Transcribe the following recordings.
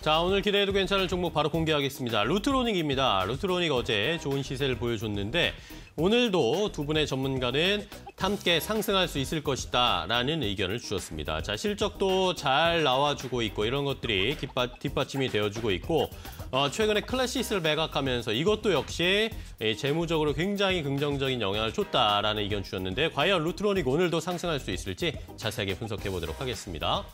자, 오늘 기대해도 괜찮을 종목 바로 공개하겠습니다. 루트로닉입니다. 루트로닉 어제 좋은 시세를 보여줬는데 오늘도 두 분의 전문가는 함께 상승할 수 있을 것이다 라는 의견을 주셨습니다. 자, 실적도 잘 나와주고 있고 이런 것들이 뒷받, 뒷받침이 되어주고 있고 어, 최근에 클래시스를 매각하면서 이것도 역시 예, 재무적으로 굉장히 긍정적인 영향을 줬다라는 의견 주셨는데 과연 루트로닉 오늘도 상승할 수 있을지 자세하게 분석해보도록 하겠습니다.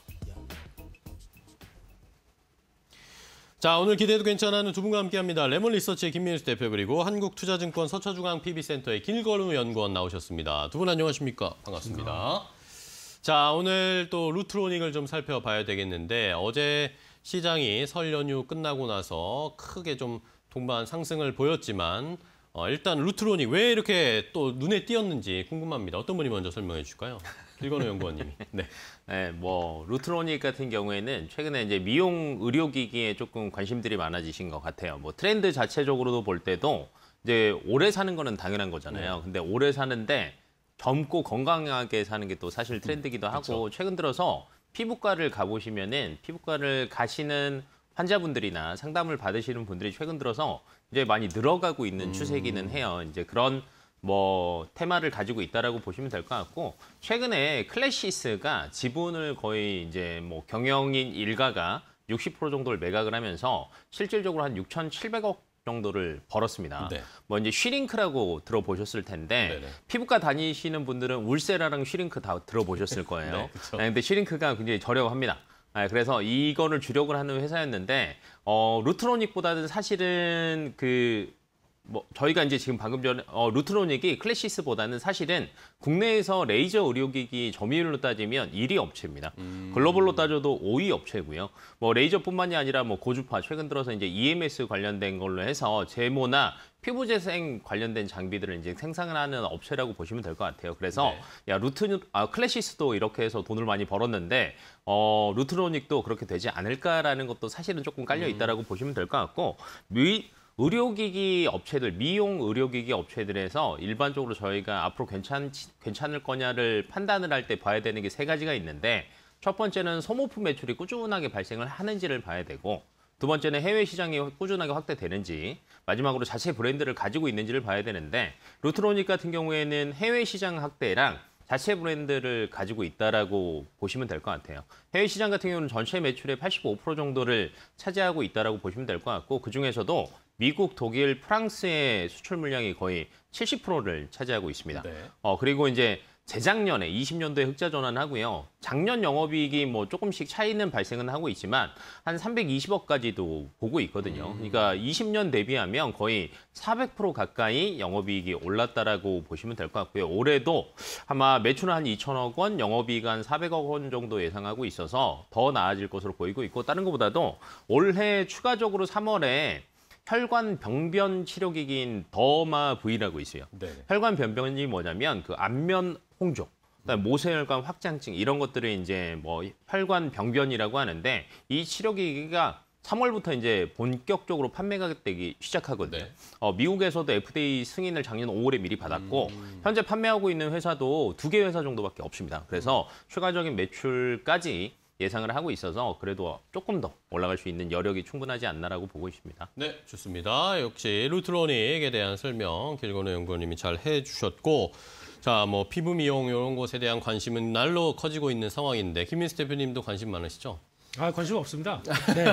자 오늘 기대도 해 괜찮아는 두 분과 함께합니다. 레몬 리서치의 김민수 대표 그리고 한국투자증권 서초중앙 PB센터의 길걸음 연구원 나오셨습니다. 두 분 안녕하십니까? 반갑습니다. 반갑습니다. 자 오늘 또 루트로닉을 좀 살펴봐야 되겠는데 어제 시장이 설 연휴 끝나고 나서 크게 좀 동반 상승을 보였지만 어, 일단 루트론이 왜 이렇게 또 눈에 띄었는지 궁금합니다. 어떤 분이 먼저 설명해 주실까요? 길건호 연구원님이. 네. 네, 뭐 루트로닉 같은 경우에는 최근에 이제 미용 의료기기에 조금 관심들이 많아지신 것 같아요. 뭐 트렌드 자체적으로도 볼 때도 이제 오래 사는 거는 당연한 거잖아요. 네. 근데 오래 사는데 젊고 건강하게 사는 게 또 사실 트렌드기도 음, 하고 그렇 최근 들어서 피부과를 가보시면은 피부과를 가시는 환자분들이나 상담을 받으시는 분들이 최근 들어서 이제 많이 늘어가고 있는 추세기는 해요. 이제 그런 뭐 테마를 가지고 있다라고 보시면 될 것 같고 최근에 클래시스가 지분을 거의 이제 뭐 경영인 일가가 60% 정도를 매각을 하면서 실질적으로 한 6,700억 정도를 벌었습니다. 네. 뭐 이제 쉬링크라고 들어보셨을 텐데 네네. 피부과 다니시는 분들은 울세라랑 쉬링크 다 들어보셨을 네, 거예요. 네, 그렇 네, 근데 쉬링크가 굉장히 저렴합니다. 아, 그래서 이거를 주력을 하는 회사였는데 어, 루트로닉보다는 사실은 그뭐 저희가 이제 지금 방금 전에 어, 루트로닉이 클래시스보다는 사실은 국내에서 레이저 의료기기 점유율로 따지면 1위 업체입니다. 음. 글로벌로 따져도 5위 업체고요. 뭐 레이저뿐만이 아니라 뭐 고주파 최근 들어서 이제 EMS 관련된 걸로 해서 제모나 피부 재생 관련된 장비들을 이제 생산을 하는 업체라고 보시면 될 것 같아요. 그래서 네. 야 루트 아, 클래시스도 이렇게 해서 돈을 많이 벌었는데 어, 루트로닉도 그렇게 되지 않을까라는 것도 사실은 조금 깔려 음. 있다라고 음. 보시면 될 것 같고 미, 의료기기 업체들, 미용 의료기기 업체들에서 일반적으로 저희가 앞으로 괜찮, 괜찮을 거냐를 판단을 할 때 봐야 되는 게 세 가지가 있는데 첫 번째는 소모품 매출이 꾸준하게 발생을 하는지를 봐야 되고 두 번째는 해외 시장이 꾸준하게 확대되는지 마지막으로 자체 브랜드를 가지고 있는지를 봐야 되는데 루트로닉 같은 경우에는 해외 시장 확대랑 자체 브랜드를 가지고 있다라고 보시면 될 것 같아요. 해외 시장 같은 경우는 전체 매출의 85% 정도를 차지하고 있다라고 보시면 될 것 같고 그 중에서도 미국, 독일, 프랑스의 수출 물량이 거의 70%를 차지하고 있습니다. 네. 어 그리고 이제 재작년에 20년도에 흑자 전환하고요. 작년 영업이익이 뭐 조금씩 차이는 발생은 하고 있지만 한 320억까지도 보고 있거든요. 음. 그러니까 20년 대비하면 거의 400% 가까이 영업이익이 올랐다라고 보시면 될 것 같고요. 올해도 아마 매출은 한 2천억 원, 영업이익 한 400억 원 정도 예상하고 있어서 더 나아질 것으로 보이고 있고 다른 것보다도 올해 추가적으로 3월에 혈관 병변 치료기기인 더마 V라고 있어요. 네 혈관 병변이 뭐냐면 그 안면 홍조, 그다음 모세혈관 확장증 이런 것들을 이제 뭐 혈관 병변이라고 하는데 이 치료기기가 3월부터 이제 본격적으로 판매가 되기 시작하거든요. 네. 어, 미국에서도 FDA 승인을 작년 5월에 미리 받았고 음... 현재 판매하고 있는 회사도 두 개 회사 정도밖에 없습니다. 그래서 음... 추가적인 매출까지 예상을 하고 있어서 그래도 조금 더 올라갈 수 있는 여력이 충분하지 않나라고 보고 있습니다. 네, 좋습니다. 역시 루트로닉에 대한 설명 길건우 연구원님이 잘 해주셨고 자, 뭐 피부 미용 이런 것에 대한 관심은 날로 커지고 있는 상황인데 김민수 대표님도 관심 많으시죠? 아 관심 없습니다. 네,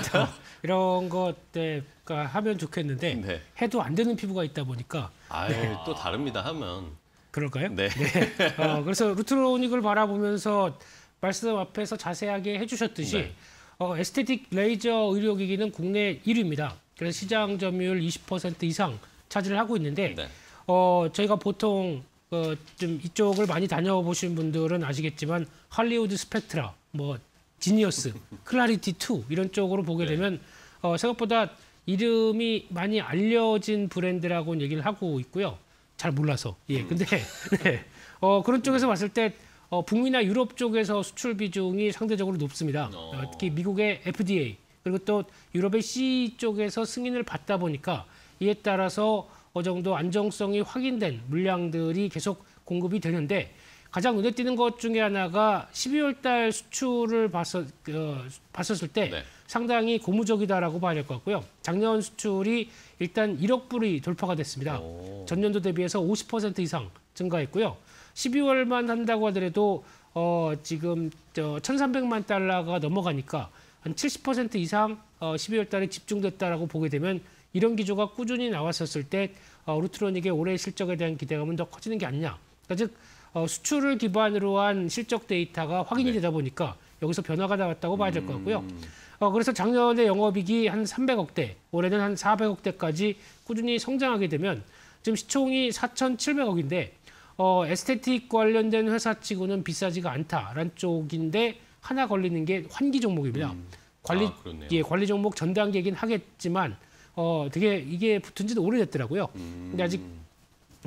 이런 것들 하면 좋겠는데 네. 해도 안 되는 피부가 있다 보니까 아유 네. 또 다릅니다 하면 그럴까요? 네. 네. 어, 그래서 루트로닉을 바라보면서 말씀 앞에서 자세하게 해주셨듯이 네. 어, 에스테틱 레이저 의료기기는 국내 1위입니다. 그래서 시장 점유율 20% 이상 차지를 하고 있는데 네. 어, 저희가 보통 어, 좀 이쪽을 많이 다녀보신 분들은 아시겠지만 할리우드 스펙트라, 뭐 지니어스, 클라리티 2 이런 쪽으로 보게 네. 되면 어, 생각보다 이름이 많이 알려진 브랜드라고 얘기를 하고 있고요. 잘 몰라서. 예. 음. 근데 네. 어, 그런 쪽에서 네. 봤을 때 어, 북미나 유럽 쪽에서 수출 비중이 상대적으로 높습니다. 어. 어 특히 미국의 FDA 그리고 또 유럽의 CE 쪽에서 승인을 받다 보니까 이에 따라서 어 정도 안정성이 확인된 물량들이 계속 공급이 되는데 가장 눈에 띄는 것 중에 하나가 12월 달 수출을 봤었, 어, 봤었을 때 네. 상당히 고무적이다라고 봐야 될것 같고요. 작년 수출이 일단 1억 불이 돌파가 됐습니다. 오. 전년도 대비해서 50% 이상 증가했고요. 12월만 한다고 하더라도 어, 지금 저 1,300만 달러가 넘어가니까 한 70% 이상 어, 12월 달에 집중됐다라고 보게 되면 이런 기조가 꾸준히 나왔었을 때 어, 루트로닉의 올해 실적에 대한 기대감은 더 커지는 게 아니냐. 그니까즉 어, 수출을 기반으로 한 실적 데이터가 확인이 네. 되다 보니까 여기서 변화가 나왔다고 봐야 될 것 같고요. 음... 어, 그래서 작년에 영업이익이 한 300억대, 올해는 한 400억대까지 꾸준히 성장하게 되면 지금 시총이 4,700억인데 어, 에스테틱 관련된 회사치고는 비싸지가 않다라는 쪽인데 하나 걸리는 게 환기 종목입니다. 음. 관리 아, 예, 관리 종목 전 단계긴 이 하겠지만 어, 되게 이게 붙은 지도 오래됐더라고요. 음. 근데 아직 음.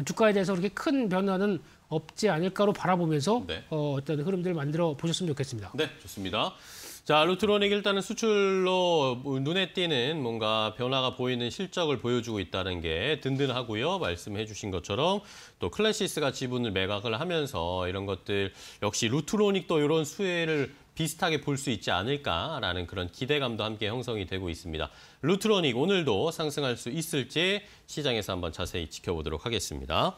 주가에 대해서 그렇게 큰 변화는 없지 않을까로 바라보면서 네. 어, 어떤 흐름들을 만들어 보셨으면 좋겠습니다. 네, 좋습니다. 자, 루트론이 일단은 수출로 눈에 띄는 뭔가 변화가 보이는 실적을 보여주고 있다는 게 든든하고요. 말씀해 주신 것처럼 또 클래시스가 지분을 매각을 하면서 이런 것들 역시 루트론이 또 이런 수혜를 비슷하게 볼 수 있지 않을까라는 그런 기대감도 함께 형성이 되고 있습니다. 루트로닉 오늘도 상승할 수 있을지 시장에서 한번 자세히 지켜보도록 하겠습니다.